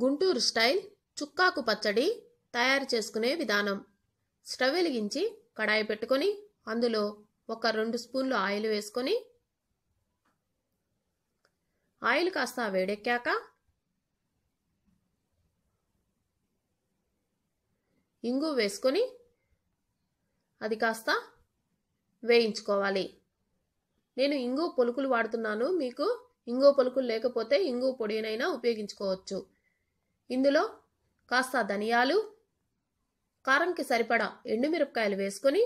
Guntur style చుక్కాకు పచ్చడి తయారు చేసుకునే విధానం స్టవ్ వెలిగించి కడాయి పెట్టుకొని అందులో ఒక రెండు స్పూన్లు ఆయిల్ వేసుకొని ఆయిల్ కాస్త వేడెక్కాక ఇంగు వేసుకొని అది కాస్త వేయించుకోవాలి నేను ఇంగు పొలుకులు వాడుతున్నాను మీకు ఇంగు పొలుకులు లేకపోతే ఇంగు పొడినైనా ఉపయోగించుకోవచ్చు ఇందులో కాస్త ధనియాలు కారంకి సరిపడా ఎండుమిరపకాయలు వేసుకొని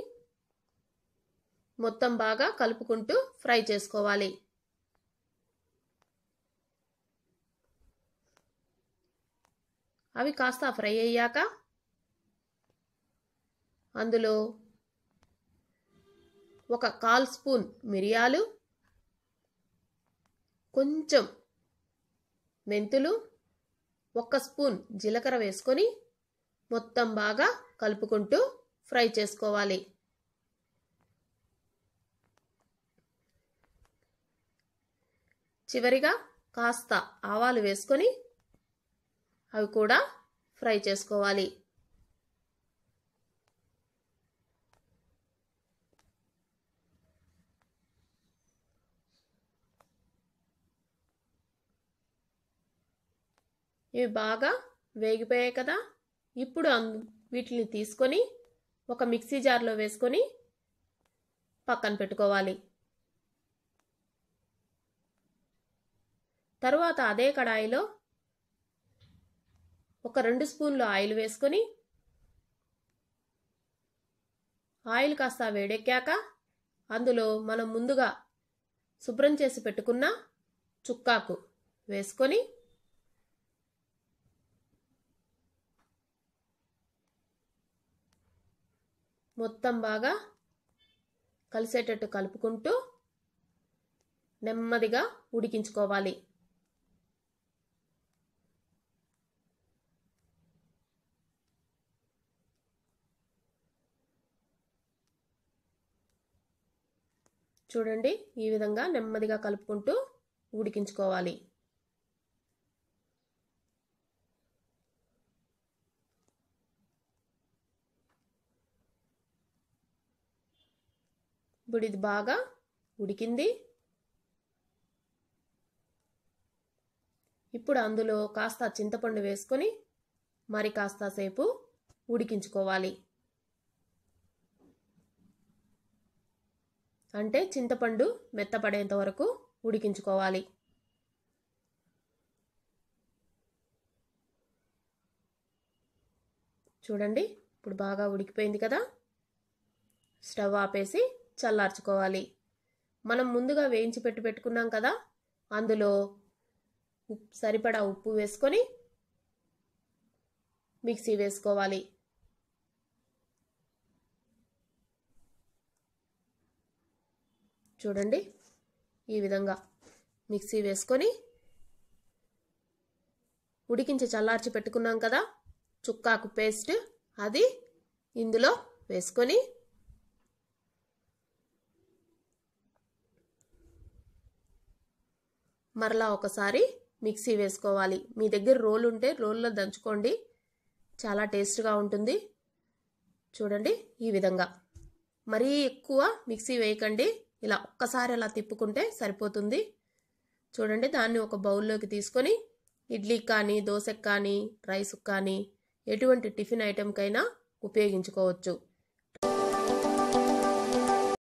మొత్తం బాగా కలుపుకుంటూ ఫ్రై చేసుకోవాలి అవి కాస్త ఫ్రై అయ్యాక అందులో ఒక కాల్ స్పూన్ మిరియాలు కొంచెం మెంతులు ఒక్క స్పూన్ జీలకర్ర వేసుకొని మొత్తం బాగా కలుపుకుంటూ ఫ్రై చేసుకోవాలి చివరిగా కాస్త ఆవాలు వేసుకొని అవి కూడా ఫ్రై చేసుకోవాలి ఇవి బాగా వేగిపోయాయి కదా ఇప్పుడు వీటిని తీసుకొని ఒక మిక్సీ జార్లో వేసుకొని పక్కన పెట్టుకోవాలి తర్వాత అదే కడాయిలో ఒక రెండు స్పూన్లు ఆయిల్ వేసుకొని ఆయిల్ కాస్త వేడెక్కాక అందులో మనం ముందుగా శుభ్రం చేసి పెట్టుకున్న చుక్కాకు వేసుకొని మొత్తం బాగా కలిసేటట్టు కలుపుకుంటూ నెమ్మదిగా ఉడికించుకోవాలి చూడండి ఈ విధంగా నెమ్మదిగా కలుపుకుంటూ ఉడికించుకోవాలి ఇప్పుడు ఇది బాగా ఉడికింది ఇప్పుడు అందులో కాస్త చింతపండు వేసుకొని మరి కాస్త సేపు ఉడికించుకోవాలి అంటే చింతపండు మెత్తపడేంత వరకు ఉడికించుకోవాలి చూడండి ఇప్పుడు బాగా ఉడికిపోయింది కదా స్టవ్ ఆపేసి చల్లార్చుకోవాలి మనం ముందుగా వేయించి పెట్టి పెట్టుకున్నాం కదా అందులో ఉప్పు సరిపడా ఉప్పు వేసుకొని మిక్సీ వేసుకోవాలి చూడండి ఈ విధంగా మిక్సీ వేసుకొని ఉడికించి చల్లార్చి పెట్టుకున్నాం కదా చుక్కాకు పేస్ట్ అది ఇందులో వేసుకొని మరలా ఒకసారి మిక్సీ వేసుకోవాలి మీ దగ్గర రోల్ ఉంటే రోల్లో దంచుకోండి చాలా టేస్ట్గా ఉంటుంది చూడండి ఈ విధంగా మరీ ఎక్కువ మిక్సీ వేయకండి ఇలా ఒక్కసారి అలా తిప్పుకుంటే సరిపోతుంది చూడండి దాన్ని ఒక బౌల్లోకి తీసుకొని ఇడ్లీ కానీ దోశకు కానీ రైస్కి కానీ ఎటువంటి టిఫిన్ ఐటెంకైనా ఉపయోగించుకోవచ్చు